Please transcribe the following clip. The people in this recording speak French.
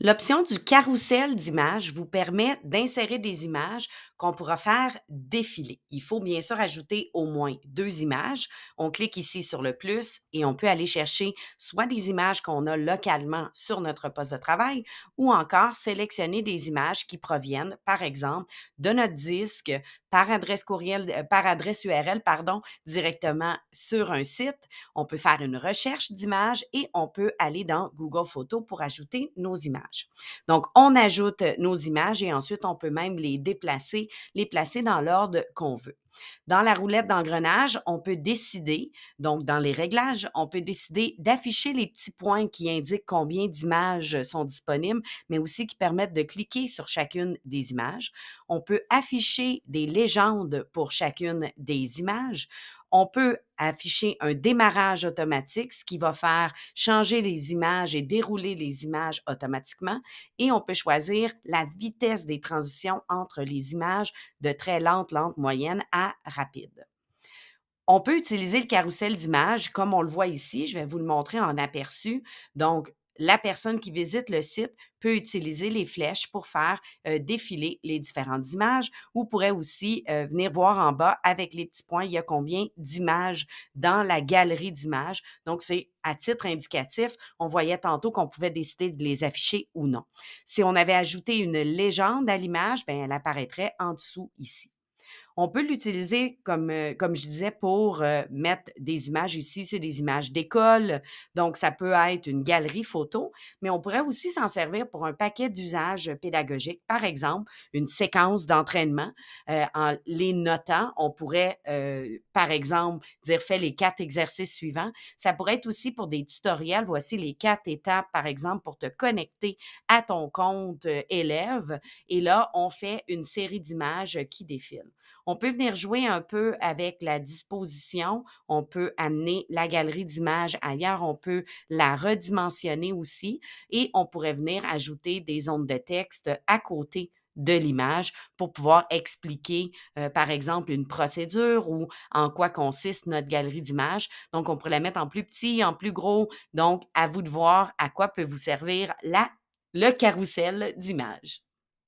L'option du carrousel d'images vous permet d'insérer des images qu'on pourra faire défiler. Il faut bien sûr ajouter au moins deux images. On clique ici sur le plus et on peut aller chercher soit des images qu'on a localement sur notre poste de travail ou encore sélectionner des images qui proviennent, par exemple, de notre disque par adresse courriel, euh, par adresse URL, pardon, directement sur un site. On peut faire une recherche d'images et on peut aller dans Google Photos pour ajouter nos images. Donc, on ajoute nos images et ensuite, on peut même les déplacer, les placer dans l'ordre qu'on veut. Dans la roulette d'engrenage, on peut décider, donc dans les réglages, on peut décider d'afficher les petits points qui indiquent combien d'images sont disponibles, mais aussi qui permettent de cliquer sur chacune des images. On peut afficher des légendes pour chacune des images on peut afficher un démarrage automatique, ce qui va faire changer les images et dérouler les images automatiquement. Et on peut choisir la vitesse des transitions entre les images de très lente, lente, moyenne à rapide. On peut utiliser le carrousel d'images comme on le voit ici. Je vais vous le montrer en aperçu. Donc, la personne qui visite le site peut utiliser les flèches pour faire défiler les différentes images ou pourrait aussi venir voir en bas avec les petits points, il y a combien d'images dans la galerie d'images. Donc, c'est à titre indicatif. On voyait tantôt qu'on pouvait décider de les afficher ou non. Si on avait ajouté une légende à l'image, ben, elle apparaîtrait en dessous ici. On peut l'utiliser, comme, euh, comme je disais, pour euh, mettre des images ici, c'est des images d'école. Donc, ça peut être une galerie photo, mais on pourrait aussi s'en servir pour un paquet d'usages pédagogiques. Par exemple, une séquence d'entraînement. Euh, en les notant, on pourrait, par exemple, dire fais les quatre exercices suivants. Ça pourrait être aussi pour des tutoriels. Voici les quatre étapes, par exemple, pour te connecter à ton compte élève. Et là, on fait une série d'images qui défilent. On peut venir jouer un peu avec la disposition. On peut amener la galerie d'images ailleurs. On peut la redimensionner aussi. Et on pourrait venir ajouter des zones de texte à côté de l'image pour pouvoir expliquer, euh, par exemple, une procédure ou en quoi consiste notre galerie d'images. Donc, on pourrait la mettre en plus petit, en plus gros. Donc, à vous de voir à quoi peut vous servir la, le carrousel d'images.